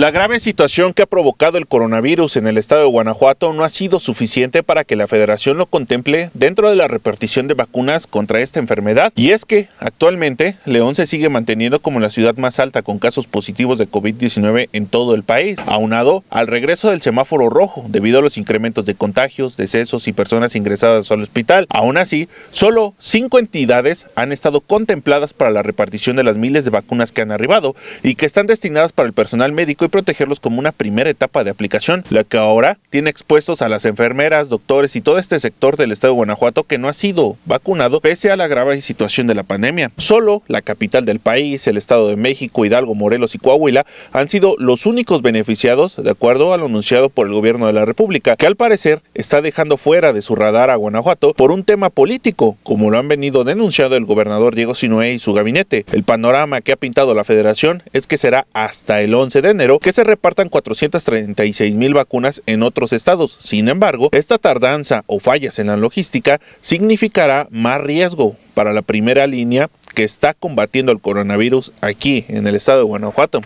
La grave situación que ha provocado el coronavirus en el estado de Guanajuato no ha sido suficiente para que la federación lo contemple dentro de la repartición de vacunas contra esta enfermedad. Y es que actualmente León se sigue manteniendo como la ciudad más alta con casos positivos de COVID-19 en todo el país, aunado al regreso del semáforo rojo debido a los incrementos de contagios, decesos y personas ingresadas al hospital. Aún así, solo cinco entidades han estado contempladas para la repartición de las miles de vacunas que han arribado y que están destinadas para el personal médico y protegerlos como una primera etapa de aplicación, la que ahora tiene expuestos a las enfermeras, doctores y todo este sector del estado de Guanajuato que no ha sido vacunado pese a la grave situación de la pandemia. Solo la capital del país, el estado de México, Hidalgo, Morelos y Coahuila han sido los únicos beneficiados de acuerdo a lo anunciado por el gobierno de la República, que al parecer está dejando fuera de su radar a Guanajuato por un tema político, como lo han venido denunciando el gobernador Diego Sinue y su gabinete. El panorama que ha pintado la federación es que será hasta el 11 de enero que se repartan 436 mil vacunas en otros estados. Sin embargo, esta tardanza o fallas en la logística significará más riesgo para la primera línea que está combatiendo el coronavirus aquí en el estado de Guanajuato.